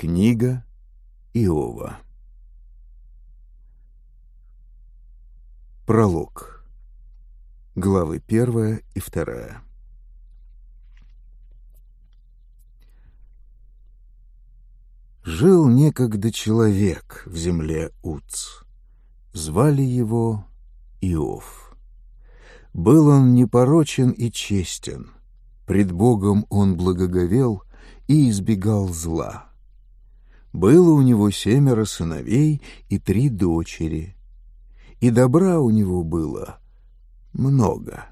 Книга Иова Пролог Главы первая и вторая Жил некогда человек в земле Уц. Звали его Иов. Был он непорочен и честен. Пред Богом он благоговел и избегал зла — было у него семеро сыновей и три дочери. И добра у него было много.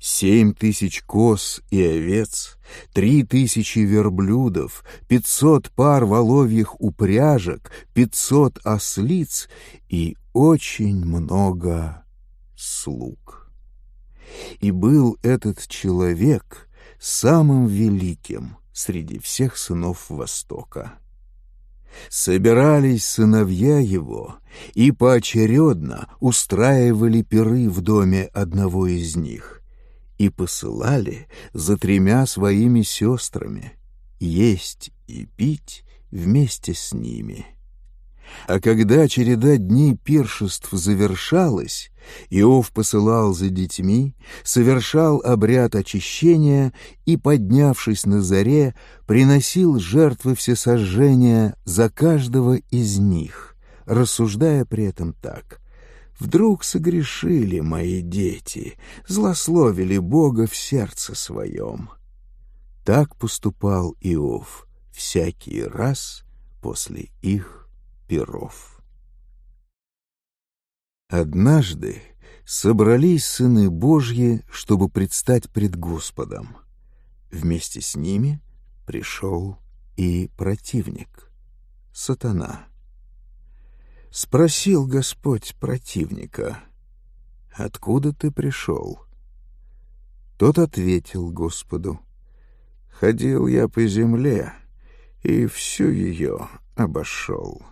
Семь тысяч коз и овец, три тысячи верблюдов, пятьсот пар воловьих упряжек, пятьсот ослиц и очень много слуг. И был этот человек самым великим среди всех сынов Востока. Собирались сыновья его и поочередно устраивали пиры в доме одного из них и посылали за тремя своими сестрами есть и пить вместе с ними. А когда череда дней пиршеств завершалась, Иов посылал за детьми, совершал обряд очищения и, поднявшись на заре, приносил жертвы всесожжения за каждого из них, рассуждая при этом так. «Вдруг согрешили мои дети, злословили Бога в сердце своем». Так поступал Иов всякий раз после их перов. Однажды собрались сыны Божьи, чтобы предстать пред Господом. Вместе с ними пришел и противник, сатана. Спросил Господь противника, «Откуда ты пришел?» Тот ответил Господу, «Ходил я по земле, и всю ее обошел».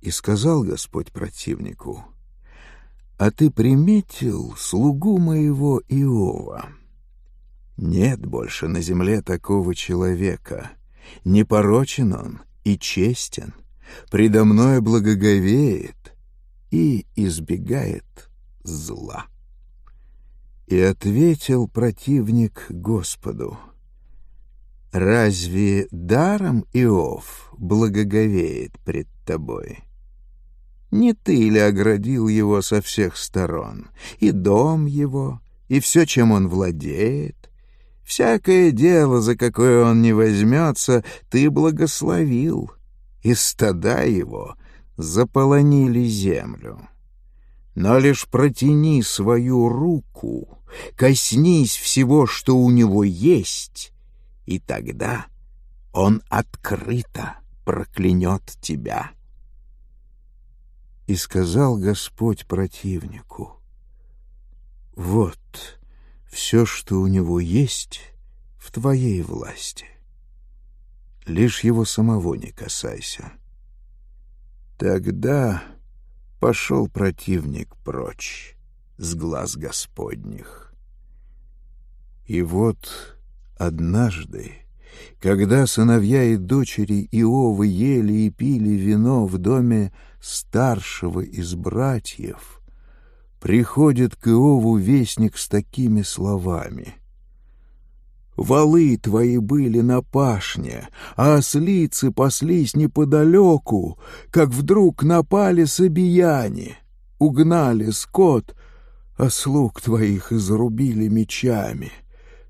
И сказал Господь противнику, «А ты приметил слугу моего Иова? Нет больше на земле такого человека. Непорочен он и честен, предо мною благоговеет и избегает зла». И ответил противник Господу, — разве даром Иов благоговеет пред тобой? Не ты ли оградил его со всех сторон, и дом его, и все, чем он владеет? Всякое дело, за какое он не возьмется, ты благословил, и стада его заполонили землю. Но лишь протяни свою руку, коснись всего, что у него есть, и тогда он открыто проклянет тебя. И сказал Господь противнику, «Вот все, что у него есть, в твоей власти. Лишь его самого не касайся». Тогда пошел противник прочь с глаз Господних. И вот Однажды, когда сыновья и дочери Иовы ели и пили вино в доме старшего из братьев, приходит к Иову вестник с такими словами — Валы твои были на пашне, а ослицы паслись неподалеку, как вдруг напали собияне, угнали скот, а слуг твоих изрубили мечами.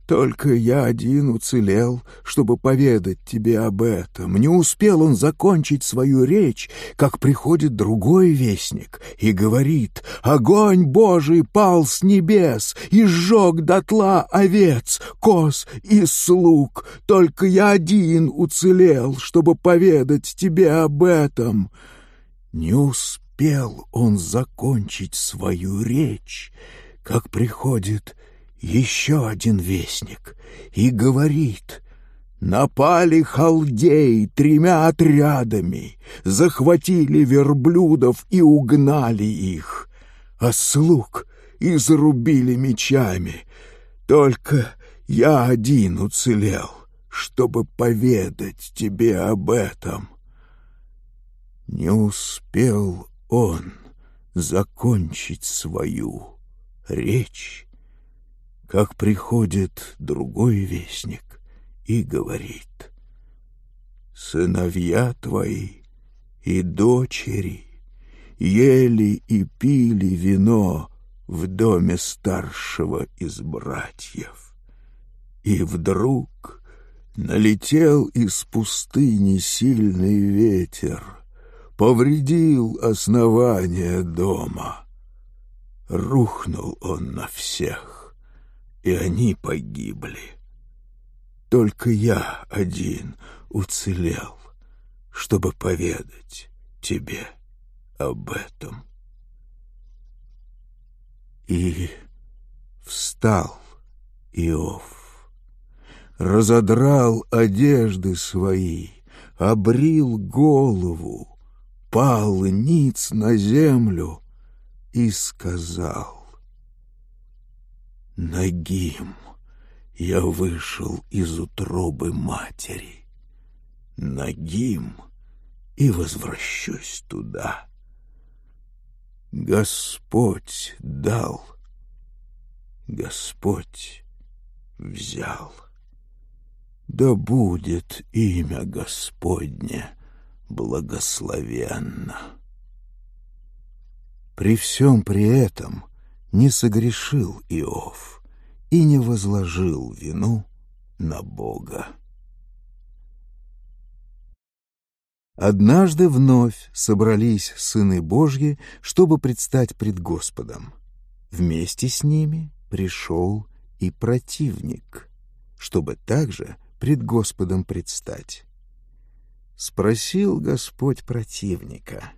Только я один уцелел, чтобы поведать тебе об этом. Не успел он закончить свою речь, как приходит другой вестник и говорит, «Огонь Божий пал с небес и сжег дотла овец, коз и слуг. Только я один уцелел, чтобы поведать тебе об этом». Не успел он закончить свою речь, как приходит еще один вестник и говорит — Напали халдеи тремя отрядами, захватили верблюдов и угнали их, а слуг и зарубили мечами. Только я один уцелел, чтобы поведать тебе об этом. Не успел он закончить свою речь, как приходит другой вестник и говорит, «Сыновья твои и дочери ели и пили вино в доме старшего из братьев». И вдруг налетел из пустыни сильный ветер, повредил основание дома. Рухнул он на всех и они погибли. Только я один уцелел, чтобы поведать тебе об этом. И встал Иов, разодрал одежды свои, обрил голову, пал ниц на землю и сказал, Нагим я вышел из утробы матери. Нагим и возвращусь туда. Господь дал, Господь взял. Да будет имя Господне благословенно. При всем при этом — не согрешил Иов и не возложил вину на Бога. Однажды вновь собрались сыны Божьи, чтобы предстать пред Господом. Вместе с ними пришел и противник, чтобы также пред Господом предстать. Спросил Господь противника,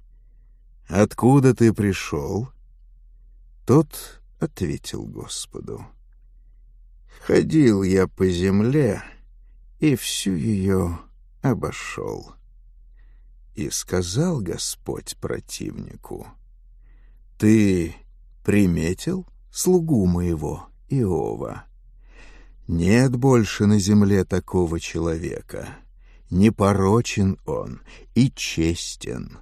«Откуда ты пришел?» Тот ответил Господу. «Ходил я по земле и всю ее обошел». И сказал Господь противнику, «Ты приметил слугу моего Иова? Нет больше на земле такого человека, непорочен он и честен»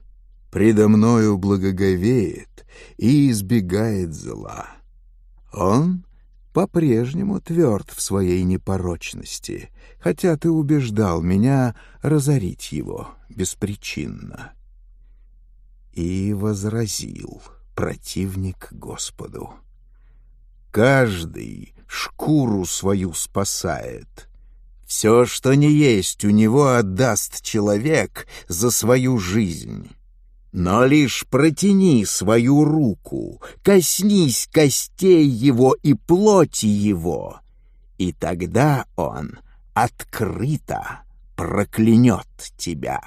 предо мною благоговеет и избегает зла. Он по-прежнему тверд в своей непорочности, хотя ты убеждал меня разорить его беспричинно. И возразил противник Господу. Каждый шкуру свою спасает. Все, что не есть, у него отдаст человек за свою жизнь. Но лишь протяни свою руку, коснись костей его и плоти его, и тогда он открыто проклянет тебя.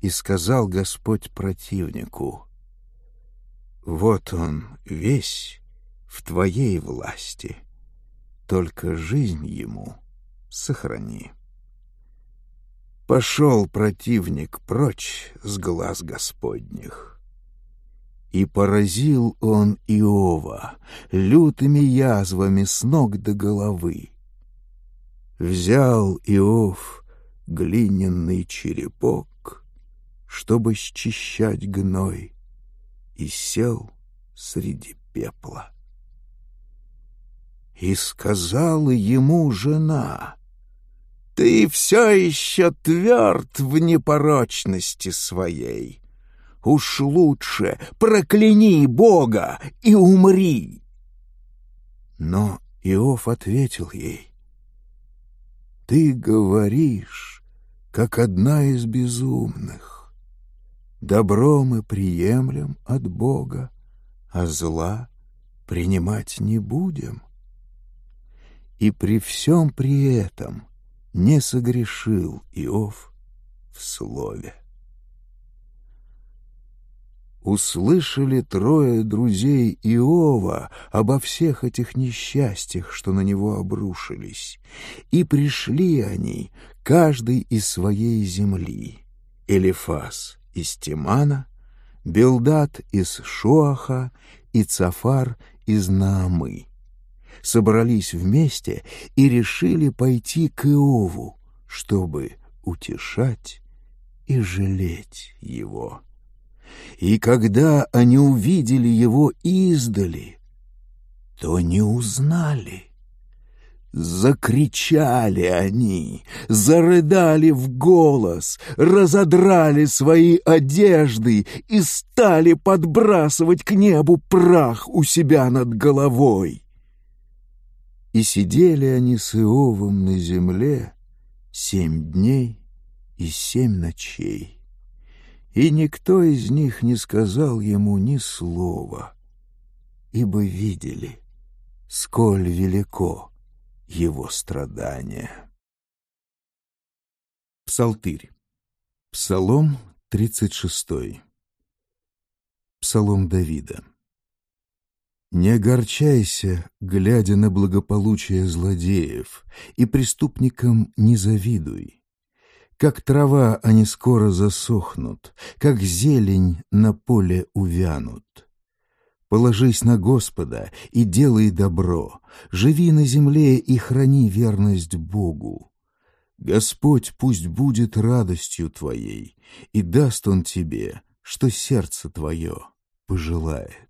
И сказал Господь противнику, «Вот он весь в твоей власти, только жизнь ему сохрани» пошел противник прочь с глаз Господних. И поразил он Иова лютыми язвами с ног до головы. Взял Иов глиняный черепок, чтобы счищать гной, и сел среди пепла. И сказала ему жена, ты все еще тверд в непорочности своей. Уж лучше прокляни Бога и умри. Но Иов ответил ей, «Ты говоришь, как одна из безумных. Добро мы приемлем от Бога, а зла принимать не будем. И при всем при этом — не согрешил Иов в слове. Услышали трое друзей Иова обо всех этих несчастьях, что на него обрушились, и пришли они, каждый из своей земли. Элифас из Тимана, Белдат из Шоаха и Цафар из Наамы собрались вместе и решили пойти к Иову, чтобы утешать и жалеть его. И когда они увидели его издали, то не узнали. Закричали они, зарыдали в голос, разодрали свои одежды и стали подбрасывать к небу прах у себя над головой. И сидели они с Иовом на земле семь дней и семь ночей. И никто из них не сказал ему ни слова, ибо видели, сколь велико его страдание. Псалтырь. Псалом 36. Псалом Давида. Не огорчайся, глядя на благополучие злодеев, и преступникам не завидуй. Как трава они скоро засохнут, как зелень на поле увянут. Положись на Господа и делай добро, живи на земле и храни верность Богу. Господь пусть будет радостью твоей, и даст Он тебе, что сердце твое пожелает.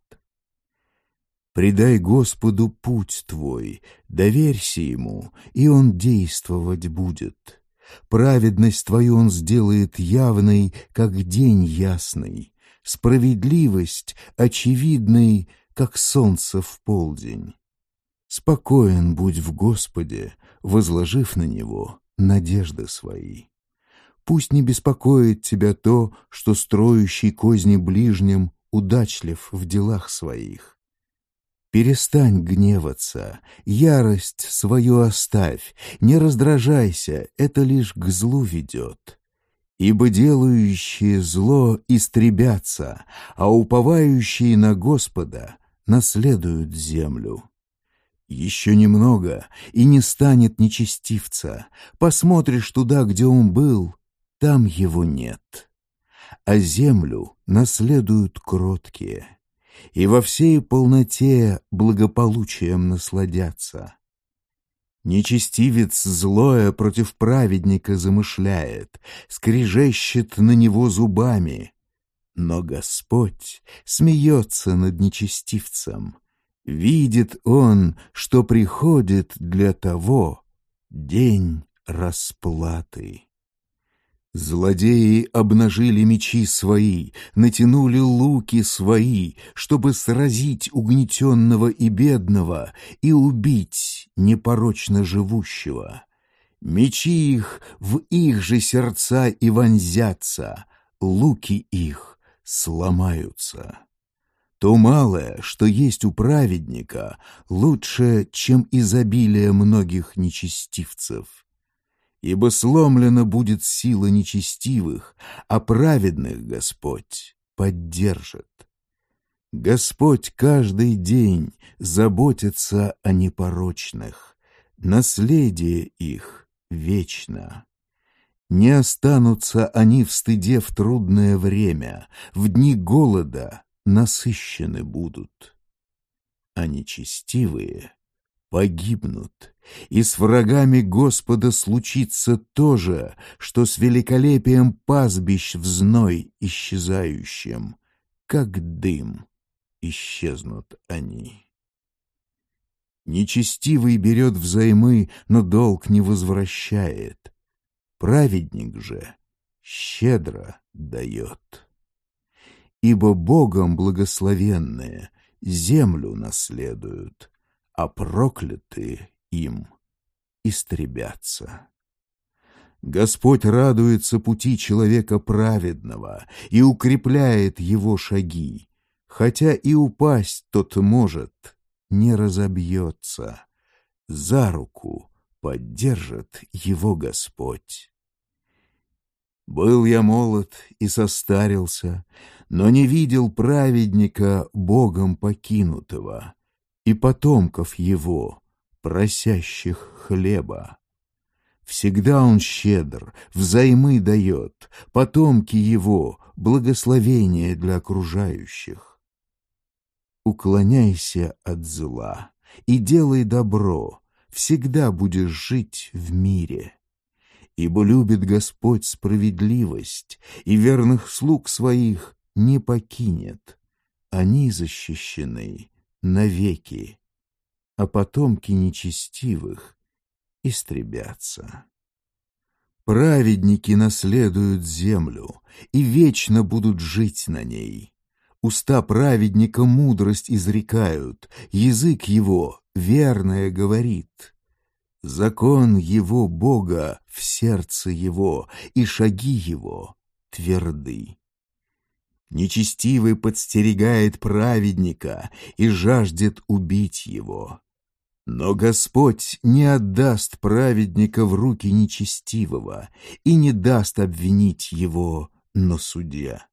Предай Господу путь твой, доверься Ему, и Он действовать будет. Праведность твою Он сделает явной, как день ясный, справедливость очевидной, как солнце в полдень. Спокоен будь в Господе, возложив на Него надежды свои. Пусть не беспокоит тебя то, что строящий козни ближним удачлив в делах своих, Перестань гневаться, ярость свою оставь, не раздражайся, это лишь к злу ведет. Ибо делающие зло истребятся, а уповающие на Господа наследуют землю. Еще немного, и не станет нечестивца. Посмотришь туда, где он был, там его нет. А землю наследуют кроткие — и во всей полноте благополучием насладятся. Нечестивец злое против праведника замышляет, скрежещет на него зубами. Но Господь смеется над нечестивцем. Видит он, что приходит для того день расплаты. Злодеи обнажили мечи свои, натянули луки свои, чтобы сразить угнетенного и бедного и убить непорочно живущего. Мечи их в их же сердца и вонзятся, луки их сломаются. То малое, что есть у праведника, лучше, чем изобилие многих нечестивцев ибо сломлена будет сила нечестивых, а праведных Господь поддержит. Господь каждый день заботится о непорочных, наследие их вечно. Не останутся они в стыде в трудное время, в дни голода насыщены будут. А нечестивые погибнут, и с врагами Господа случится то же, что с великолепием пастбищ в зной исчезающим, как дым исчезнут они. Нечестивый берет взаймы, но долг не возвращает. Праведник же щедро дает. Ибо Богом благословенные землю наследуют, а проклятые им истребятся. Господь радуется пути человека праведного и укрепляет его шаги, хотя и упасть тот может, не разобьется. За руку поддержит его Господь. Был я молод и состарился, но не видел праведника Богом покинутого, и потомков его, просящих хлеба. Всегда он щедр, взаймы дает, потомки его — благословение для окружающих. Уклоняйся от зла и делай добро, всегда будешь жить в мире. Ибо любит Господь справедливость, и верных слуг своих не покинет. Они защищены навеки, а потомки нечестивых истребятся. Праведники наследуют землю и вечно будут жить на ней. Уста праведника мудрость изрекают, язык его верное говорит. Закон его Бога в сердце его, и шаги его тверды. Нечестивый подстерегает праведника и жаждет убить его. Но Господь не отдаст праведника в руки нечестивого и не даст обвинить его на суде.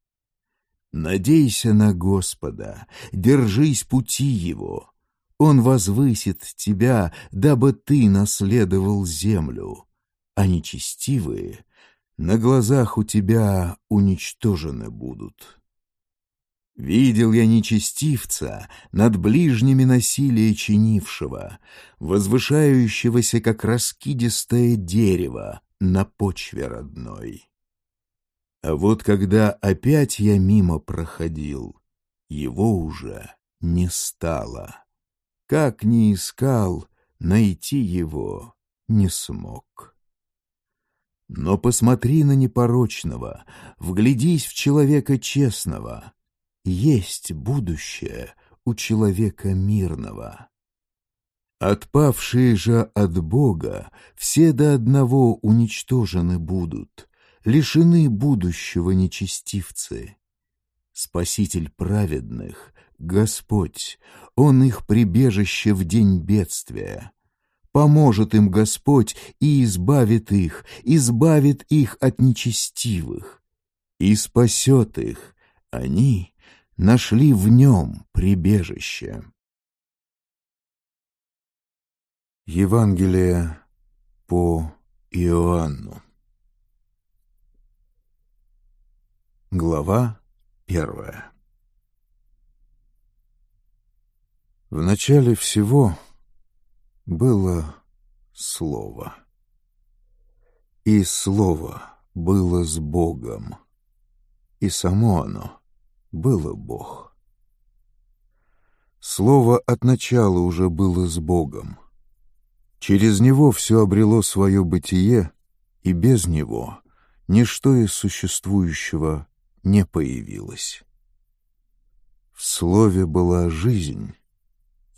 Надейся на Господа, держись пути Его. Он возвысит тебя, дабы ты наследовал землю, а нечестивые на глазах у тебя уничтожены будут». Видел я нечестивца, над ближними насилие чинившего, возвышающегося, как раскидистое дерево, на почве родной. А вот когда опять я мимо проходил, его уже не стало. Как ни искал, найти его не смог. Но посмотри на непорочного, вглядись в человека честного, есть будущее у человека мирного. Отпавшие же от Бога все до одного уничтожены будут, лишены будущего нечестивцы. Спаситель праведных, Господь, Он их прибежище в день бедствия. Поможет им Господь и избавит их, избавит их от нечестивых. И спасет их, они нашли в нем прибежище. Евангелие по Иоанну Глава первая В начале всего было Слово. И Слово было с Богом, и само оно было Бог. Слово от начала уже было с Богом. Через него все обрело свое бытие, и без него ничто из существующего не появилось. В слове была жизнь,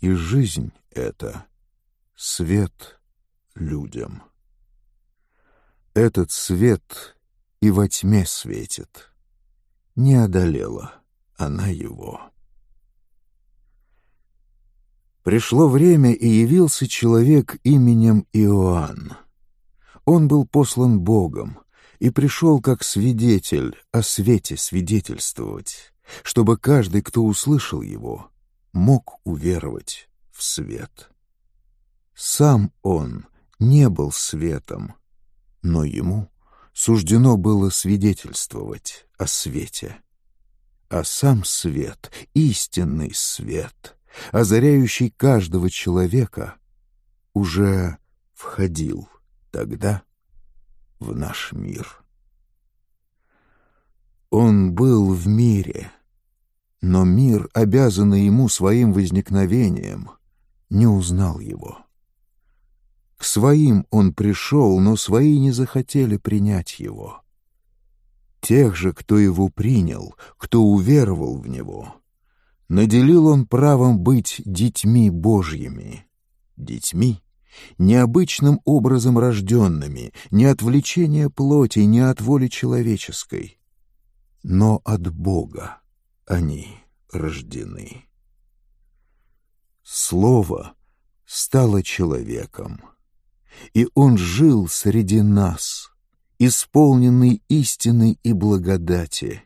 и жизнь эта — свет людям. Этот свет и во тьме светит. Не одолела она его. Пришло время, и явился человек именем Иоанн. Он был послан Богом и пришел как свидетель о свете свидетельствовать, чтобы каждый, кто услышал его, мог уверовать в свет. Сам он не был светом, но ему суждено было свидетельствовать о свете а сам свет, истинный свет, озаряющий каждого человека, уже входил тогда в наш мир. Он был в мире, но мир, обязанный ему своим возникновением, не узнал его. К своим он пришел, но свои не захотели принять его тех же, кто его принял, кто уверовал в него. Наделил он правом быть детьми Божьими. Детьми, необычным образом рожденными, не от влечения плоти, не от воли человеческой, но от Бога они рождены. Слово стало человеком, и он жил среди нас — исполненный истины и благодати.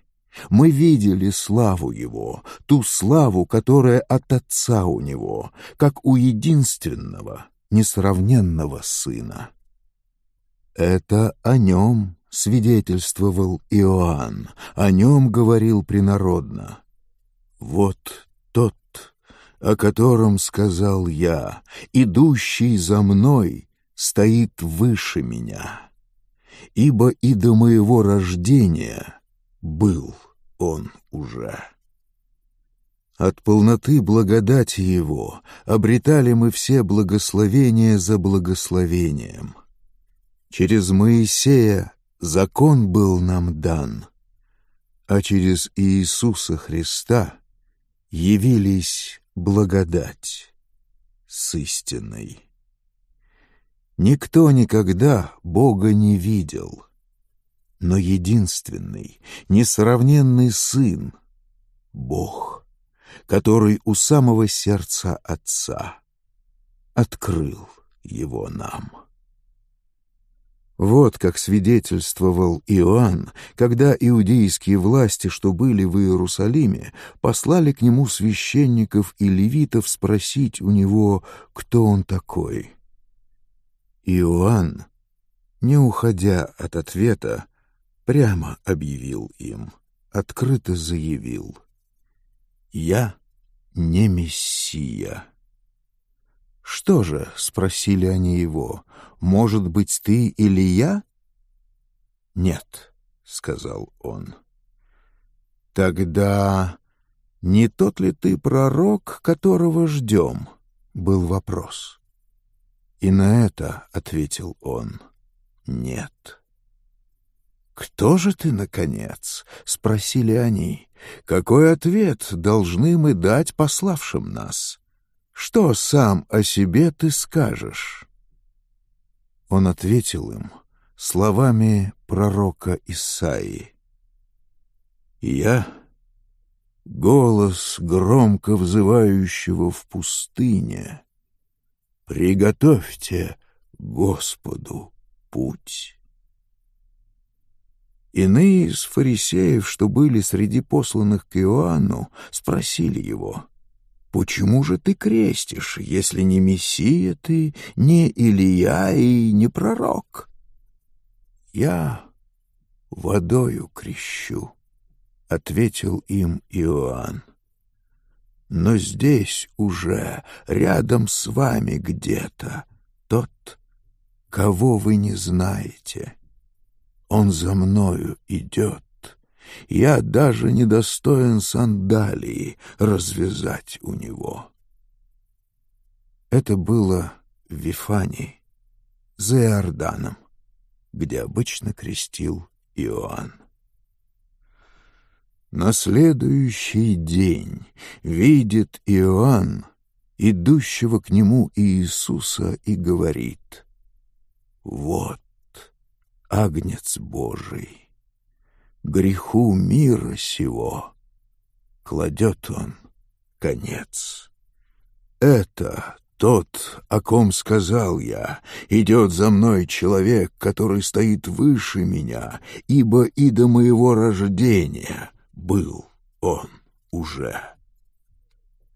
Мы видели славу Его, ту славу, которая от Отца у Него, как у единственного, несравненного Сына. Это о Нем свидетельствовал Иоанн, о Нем говорил принародно. «Вот тот, о котором сказал я, идущий за мной, стоит выше меня» ибо и до моего рождения был он уже. От полноты благодати Его обретали мы все благословение за благословением. Через Моисея закон был нам дан, а через Иисуса Христа явились благодать с истиной. Никто никогда Бога не видел, но единственный, несравненный Сын — Бог, который у самого сердца Отца открыл его нам. Вот как свидетельствовал Иоанн, когда иудейские власти, что были в Иерусалиме, послали к нему священников и левитов спросить у него, кто он такой — Иоанн, не уходя от ответа, прямо объявил им, открыто заявил «Я не Мессия». «Что же?» — спросили они его. «Может быть, ты или я?» «Нет», — сказал он. «Тогда не тот ли ты пророк, которого ждем?» — был вопрос. И на это ответил он «нет». «Кто же ты, наконец?» — спросили они. «Какой ответ должны мы дать пославшим нас? Что сам о себе ты скажешь?» Он ответил им словами пророка Исаии. «Я — голос громко взывающего в пустыне, приготовьте Господу путь. Иные из фарисеев, что были среди посланных к Иоанну, спросили его, «Почему же ты крестишь, если не Мессия ты, не Илья и не пророк?» «Я водою крещу», — ответил им Иоанн но здесь уже, рядом с вами где-то, тот, кого вы не знаете. Он за мною идет. Я даже недостоин сандалии развязать у него. Это было в Вифании, за Иорданом, где обычно крестил Иоанн. На следующий день видит Иоанн, идущего к нему Иисуса, и говорит, «Вот Агнец Божий, греху мира сего кладет он конец. Это тот, о ком сказал я, идет за мной человек, который стоит выше меня, ибо и до моего рождения был он уже.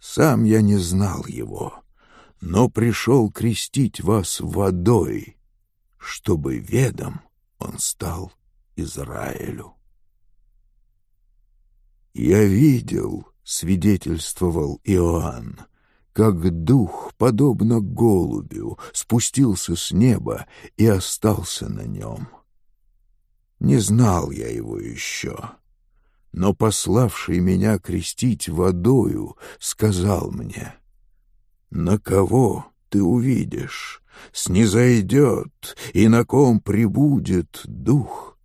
Сам я не знал его, но пришел крестить вас водой, чтобы ведом он стал Израилю. Я видел, свидетельствовал Иоанн, как дух, подобно голубю, спустился с неба и остался на нем. Не знал я его еще, но пославший меня крестить водою, сказал мне, «На кого ты увидишь? Снизойдет, и на ком прибудет дух,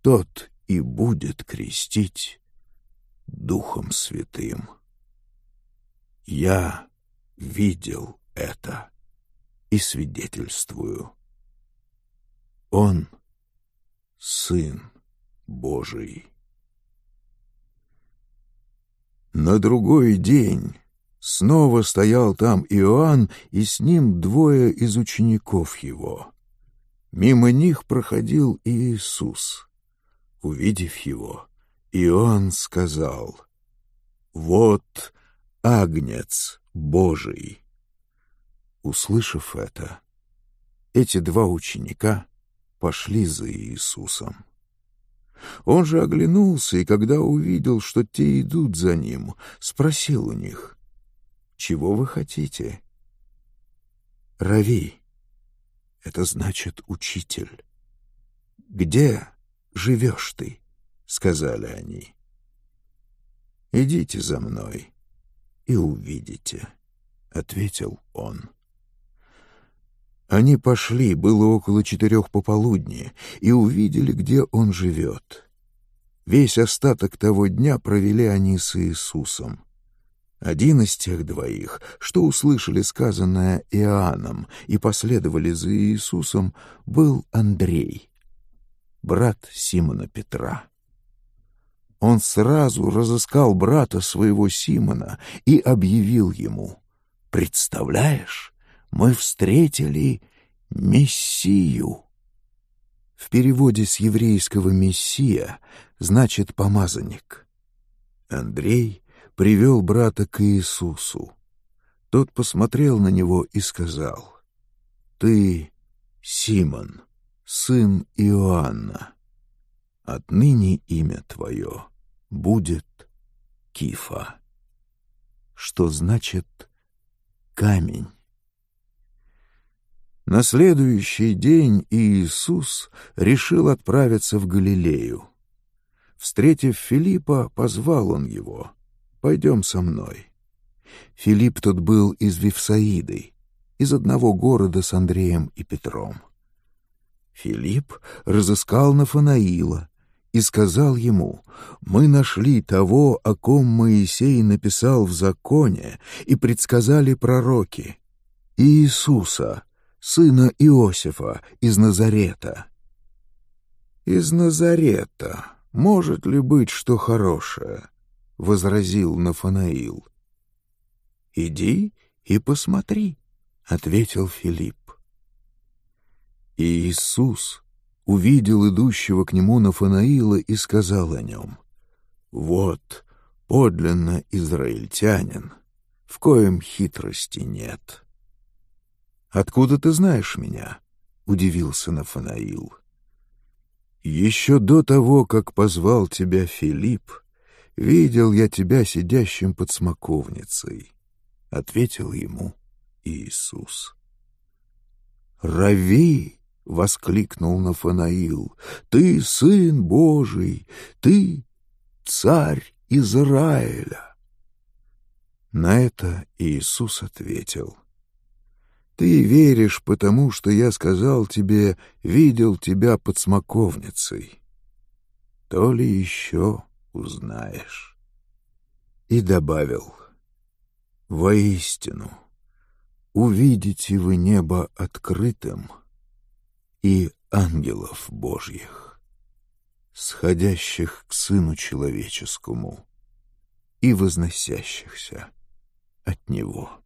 тот и будет крестить Духом Святым». Я видел это и свидетельствую. Он — Сын Божий. На другой день снова стоял там Иоанн, и с ним двое из учеников его. Мимо них проходил Иисус. Увидев его, Иоанн сказал, «Вот агнец Божий». Услышав это, эти два ученика пошли за Иисусом. Он же оглянулся, и когда увидел, что те идут за ним, спросил у них, «Чего вы хотите?» «Рави» — это значит «учитель». «Где живешь ты?» — сказали они. «Идите за мной и увидите», — ответил он. Они пошли, было около четырех пополудни, и увидели, где он живет. Весь остаток того дня провели они с Иисусом. Один из тех двоих, что услышали сказанное Иоанном и последовали за Иисусом, был Андрей, брат Симона Петра. Он сразу разыскал брата своего Симона и объявил ему «Представляешь?» мы встретили Мессию. В переводе с еврейского «мессия» значит «помазанник». Андрей привел брата к Иисусу. Тот посмотрел на него и сказал, «Ты Симон, сын Иоанна. Отныне имя твое будет Кифа, что значит «камень». На следующий день Иисус решил отправиться в Галилею. Встретив Филиппа, позвал он его. «Пойдем со мной». Филипп тот был из Вифсаиды, из одного города с Андреем и Петром. Филипп разыскал Нафанаила и сказал ему, «Мы нашли того, о ком Моисей написал в законе и предсказали пророки, Иисуса, сына Иосифа из Назарета. «Из Назарета может ли быть что хорошее?» — возразил Нафанаил. «Иди и посмотри», — ответил Филипп. И Иисус увидел идущего к нему Нафанаила и сказал о нем, «Вот подлинно израильтянин, в коем хитрости нет». Откуда ты знаешь меня?» — удивился Нафанаил. «Еще до того, как позвал тебя Филипп, видел я тебя сидящим под смоковницей», — ответил ему Иисус. «Рави!» — воскликнул Нафанаил. «Ты Сын Божий! Ты Царь Израиля!» На это Иисус ответил — ты веришь, потому что я сказал тебе, видел тебя под смоковницей. То ли еще узнаешь. И добавил, воистину, увидите вы небо открытым и ангелов Божьих, сходящих к Сыну Человеческому и возносящихся от Него».